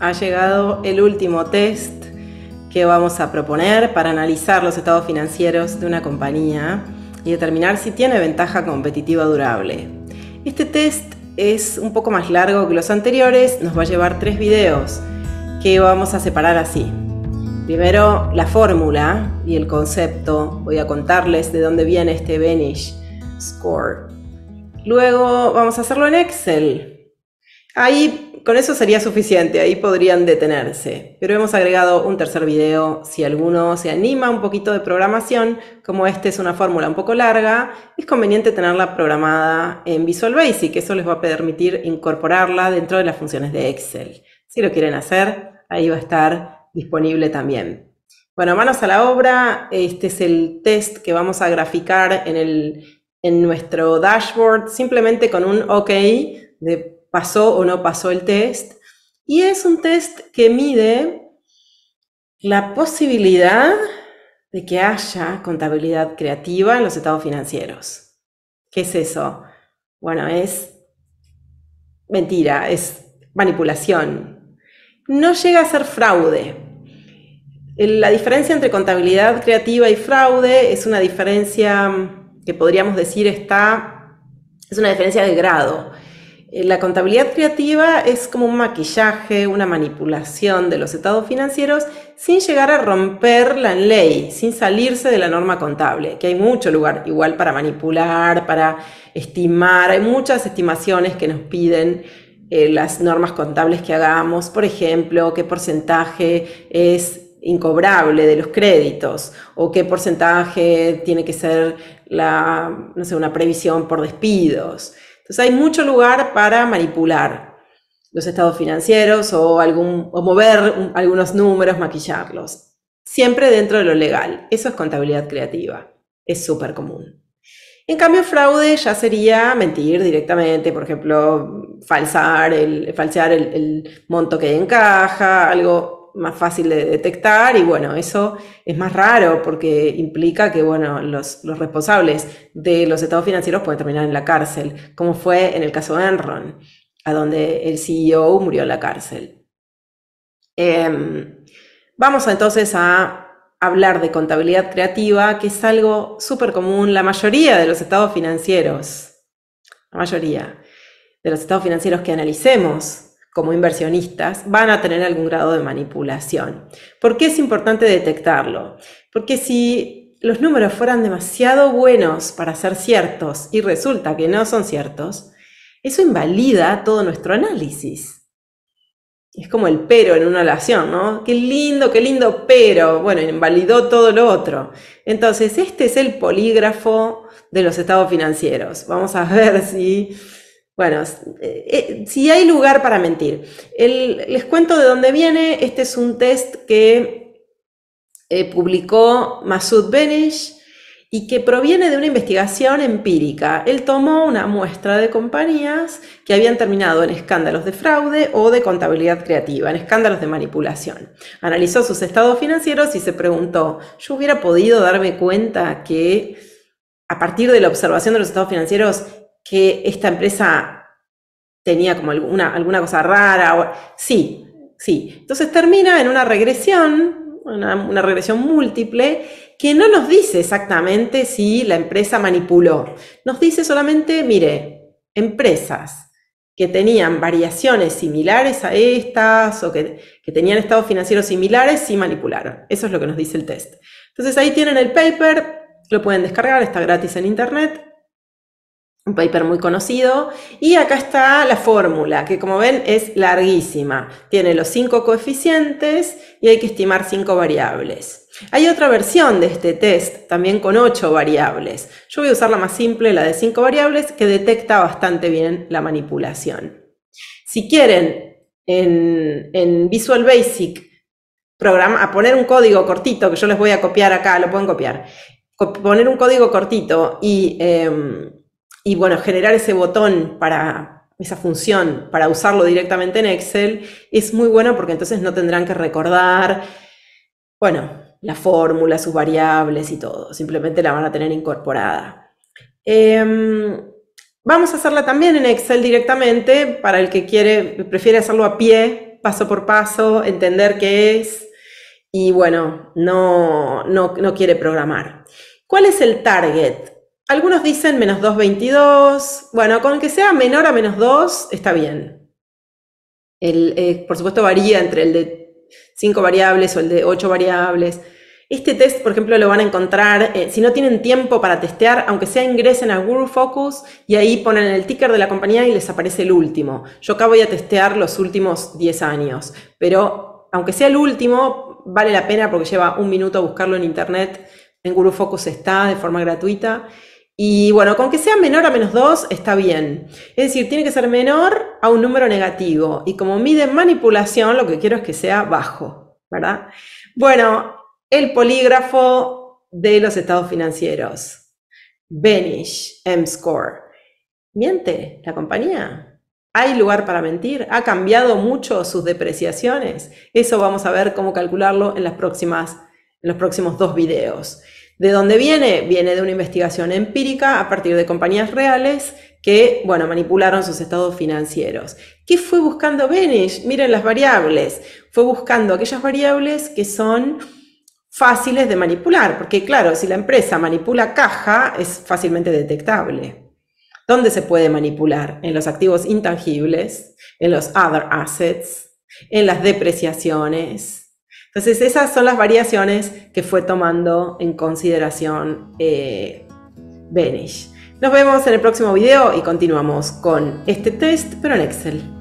ha llegado el último test que vamos a proponer para analizar los estados financieros de una compañía y determinar si tiene ventaja competitiva durable. Este test es un poco más largo que los anteriores, nos va a llevar tres videos que vamos a separar así. Primero, la fórmula y el concepto. Voy a contarles de dónde viene este Vanish Score. Luego vamos a hacerlo en Excel Ahí con eso sería suficiente, ahí podrían detenerse. Pero hemos agregado un tercer video, si alguno se anima un poquito de programación, como esta es una fórmula un poco larga, es conveniente tenerla programada en Visual Basic, eso les va a permitir incorporarla dentro de las funciones de Excel. Si lo quieren hacer, ahí va a estar disponible también. Bueno, manos a la obra, este es el test que vamos a graficar en, en nuestro dashboard, simplemente con un OK de pasó o no pasó el test. Y es un test que mide la posibilidad de que haya contabilidad creativa en los estados financieros. ¿Qué es eso? Bueno, es mentira, es manipulación. No llega a ser fraude. La diferencia entre contabilidad creativa y fraude es una diferencia mm, que podríamos decir está, es una diferencia de grado. Eh, la contabilidad creativa es como un maquillaje, una manipulación de los estados financieros sin llegar a romper la ley, sin salirse de la norma contable, que hay mucho lugar igual para manipular, para estimar, hay muchas estimaciones que nos piden eh, las normas contables que hagamos, por ejemplo, qué porcentaje es incobrable de los créditos o qué porcentaje tiene que ser la, no sé, una previsión por despidos. Entonces hay mucho lugar para manipular los estados financieros o, algún, mover algunos números, maquillarlos. Siempre dentro de lo legal. Eso es contabilidad creativa. Es súper común. En cambio, fraude ya sería mentir directamente, por ejemplo, falsar el, falsear el, monto que hay en caja, algo más fácil de detectar y bueno, eso es más raro porque implica que bueno, los, los responsables de los estados financieros pueden terminar en la cárcel, como fue en el caso de Enron, a donde el CEO murió en la cárcel. Em, vamos entonces a hablar de contabilidad creativa, que es algo súper común, la mayoría de los estados financieros, la mayoría de los estados financieros que analicemos como inversionistas van a tener algún grado de manipulación. ¿Por qué es importante detectarlo? Porque si los números fueran demasiado buenos para ser ciertos y resulta que no son ciertos, eso invalida todo nuestro análisis. Es como el pero en una oración, ¿no? Qué lindo, qué lindo pero. Bueno, invalidó todo lo otro. Entonces, este es el polígrafo de los estados financieros. Vamos a ver si bueno, eh, eh, si hay lugar para mentir. les cuento de dónde viene. Este es un test que eh, publicó Masud Benish y que proviene de una investigación empírica. Él tomó una muestra de compañías que habían terminado en escándalos de fraude o de contabilidad creativa, en escándalos de manipulación. Analizó sus estados financieros y se preguntó, ¿yo hubiera podido darme cuenta que a partir de la observación de los estados financieros que esta empresa tenía como alguna, alguna cosa rara. O, sí, sí. Entonces termina en una regresión, una, regresión múltiple, que no nos dice exactamente si la empresa manipuló. Nos dice solamente, mire, empresas que tenían variaciones similares a estas o que, que tenían estados financieros similares, sí manipularon. Eso es lo que nos dice el test. Entonces ahí tienen el paper, lo pueden descargar, está gratis en internet un paper muy conocido. Y acá está la fórmula, que como ven es larguísima. Tiene los cinco coeficientes y hay que estimar cinco variables. Hay otra versión de este test, también con ocho variables. Yo voy a usar la más simple, la de cinco variables, que detecta bastante bien la manipulación. Si quieren, en, Visual Basic, programa, a poner un código cortito, que yo les voy a copiar acá, lo pueden copiar, poner un código cortito y... Em, y bueno, generar ese botón para esa función, para usarlo directamente en Excel, es muy bueno porque entonces no tendrán que recordar, bueno, la fórmula, sus variables y todo, simplemente la van a tener incorporada. Em, vamos a hacerla también en Excel directamente para el que quiere, prefiere hacerlo a pie, paso por paso, entender qué es y bueno, no, no, no quiere programar. ¿Cuál es el target algunos dicen menos 2,22. Bueno, con que sea menor a menos 2 está bien. Eh, por supuesto varía entre el de 5 variables o el de 8 variables. Este test, por ejemplo, lo van a encontrar, eh, si no tienen tiempo para testear, aunque sea ingresen a Guru Focus y ahí ponen el ticker de la compañía y les aparece el último. Yo acá voy a testear los últimos 10 años, pero aunque sea el último, vale la pena porque lleva un minuto buscarlo en internet. En Guru Focus está de forma gratuita. Y bueno, con que sea menor a menos 2 está bien. Es decir, tiene que ser menor a un número negativo. Y como mide manipulación, lo que quiero es que sea bajo, ¿verdad? Bueno, el polígrafo de los estados financieros. Benish, M-Score. ¿Miente la compañía? ¿Hay lugar para mentir? ¿Ha cambiado mucho sus depreciaciones? Eso vamos a ver cómo calcularlo en, las próximas, en los próximos dos videos. ¿De dónde viene? Viene de una investigación empírica a partir de compañías reales que, bueno, manipularon sus estados financieros. ¿Qué fue buscando Benish? Miren las variables. Fue buscando aquellas variables que son fáciles de manipular, porque claro, si la empresa manipula caja, es fácilmente detectable. ¿Dónde se puede manipular? En los activos intangibles, en los other assets, en las depreciaciones, entonces, esas son las variaciones que fue tomando en consideración eh, Benish. Nos vemos en el próximo video y continuamos con este test, pero en Excel.